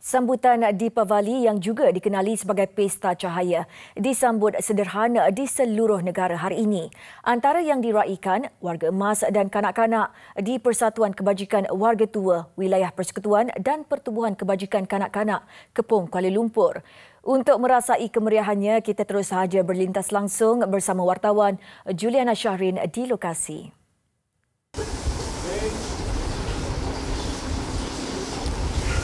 sambutan Deepavali yang juga dikenali sebagai Pesta Cahaya disambut sederhana di seluruh negara hari ini. Antara yang diraihkan warga emas dan kanak-kanak di Persatuan Kebajikan Warga Tua, Wilayah Persekutuan dan Pertubuhan Kebajikan Kanak-Kanak, Kepung, Kuala Lumpur. Untuk merasai kemeriahannya, kita terus sahaja berlintas langsung bersama wartawan Juliana Syahrin di lokasi.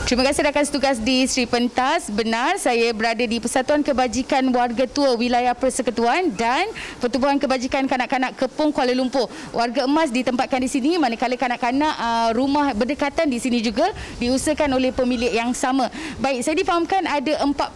Terima kasih rakan setugas di Sri Pentas. Benar, saya berada di Persatuan Kebajikan Warga Tua Wilayah Persekutuan dan Pertubuhan Kebajikan Kanak-Kanak Kepung Kuala Lumpur. Warga emas ditempatkan di sini, manakala kanak-kanak ah, rumah berdekatan di sini juga diusahakan oleh pemilik yang sama. Baik, saya difahamkan ada 45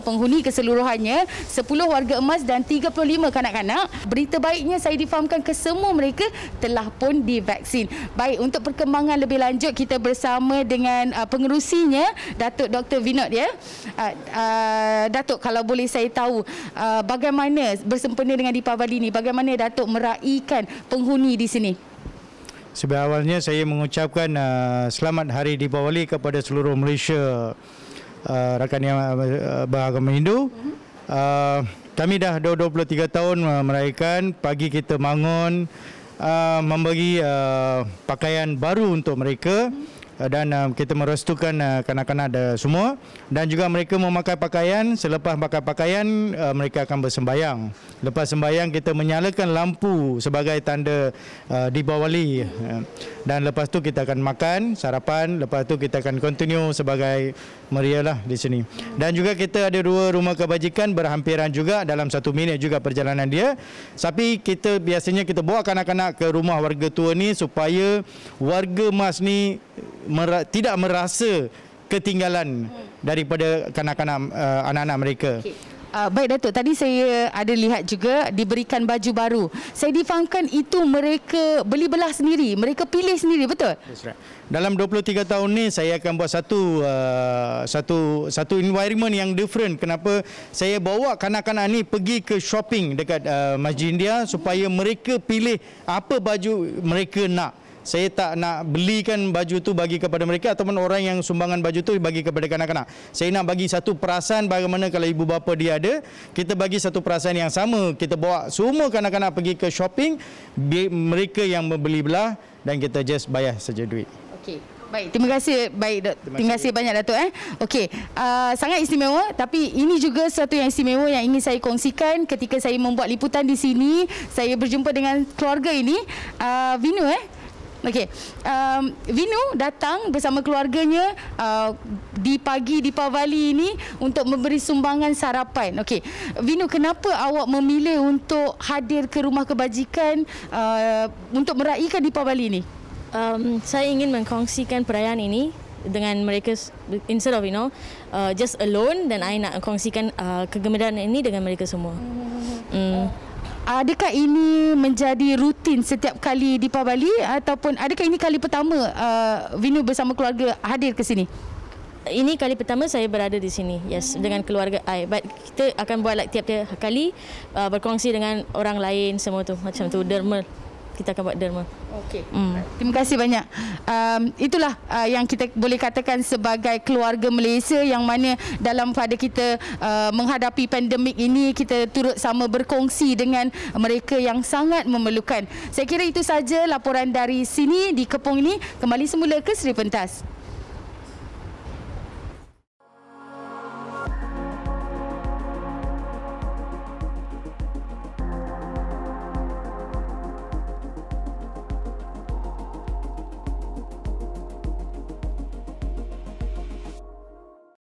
penghuni keseluruhannya, 10 warga emas dan 35 kanak-kanak. Berita baiknya saya difahamkan kesemua mereka telah pun divaksin. Baik, untuk perkembangan lebih lanjut kita bersama dengan ah, pengerusi profesinya Datuk Dr. Vinod ya. Ah, ah, Datuk kalau boleh saya tahu ah, bagaimana bersempena dengan Deepavali ini, bagaimana Datuk meraihkan penghuni di sini? Sebab awalnya saya mengucapkan uh, selamat hari Deepavali kepada seluruh Malaysia uh, rakan yang uh, beragama Hindu. Uh, kami dah 23 tahun uh, meraihkan, pagi kita bangun uh, memberi uh, pakaian baru untuk mereka. Mhm. Eh, dan uh, kita merestukan uh, kanak-kanak ada semua dan juga mereka memakai pakaian selepas pakai pakaian uh, mereka akan bersembayang lepas sembayang kita menyalakan lampu sebagai tanda uh, Diwali uh, dan lepas tu kita akan makan sarapan lepas tu kita akan continue sebagai meriahlah di sini dan juga kita ada dua rumah kebajikan berhampiran juga dalam satu minit juga perjalanan dia tapi kita biasanya kita bawa kanak-kanak ke rumah warga tua ni supaya warga mas ni mera, tidak merasa ketinggalan hmm. daripada kanak-kanak uh, anak-anak mereka. Okay. Uh, baik Datuk, tadi saya ada lihat juga diberikan baju baru. Saya difahamkan itu mereka beli belah sendiri, mereka pilih sendiri, betul? right. Dalam 23 tahun ni saya akan buat satu uh, satu satu environment yang different. Kenapa saya bawa kanak-kanak ni pergi ke shopping dekat uh, Masjid India supaya mereka pilih apa baju mereka nak saya tak nak belikan baju tu bagi kepada mereka ataupun orang yang sumbangan baju tu bagi kepada kanak-kanak. Saya nak bagi satu perasaan bagaimana kalau ibu bapa dia ada, kita bagi satu perasaan yang sama. Kita bawa semua kanak-kanak pergi ke shopping, mereka yang membeli belah dan kita just bayar saja duit. Okey. Baik, terima kasih baik terima kasih, terima kasih banyak Datuk eh. Okey, uh, sangat istimewa tapi ini juga satu yang istimewa yang ingin saya kongsikan ketika saya membuat liputan di sini, saya berjumpa dengan keluarga ini, a uh, Vinu eh. Okey. Um, Vinu datang bersama keluarganya uh, di pagi di Pavali ini untuk memberi sumbangan sarapan. Okey. Vinu, kenapa awak memilih untuk hadir ke rumah kebajikan uh, untuk meraihkan di Pavali ini? Um, saya ingin mengkongsikan perayaan ini dengan mereka instead of you know uh, just alone dan saya nak kongsikan uh, kegembiraan ini dengan mereka semua. Mm adakah ini menjadi rutin setiap kali di Pabali ataupun adakah ini kali pertama uh, Vinu bersama keluarga hadir ke sini? Ini kali pertama saya berada di sini, yes, mm-hmm. dengan keluarga saya. But kita akan buat like, tiap-tiap kali uh, berkongsi dengan orang lain semua tu, macam mm-hmm. tu, derma kita akan buat derma. Okey. Mm. Terima kasih banyak. Um, itulah uh, yang kita boleh katakan sebagai keluarga Malaysia yang mana dalam pada kita uh, menghadapi pandemik ini kita turut sama berkongsi dengan mereka yang sangat memerlukan. Saya kira itu saja laporan dari sini di Kepung ini. Kembali semula ke Seri Pentas.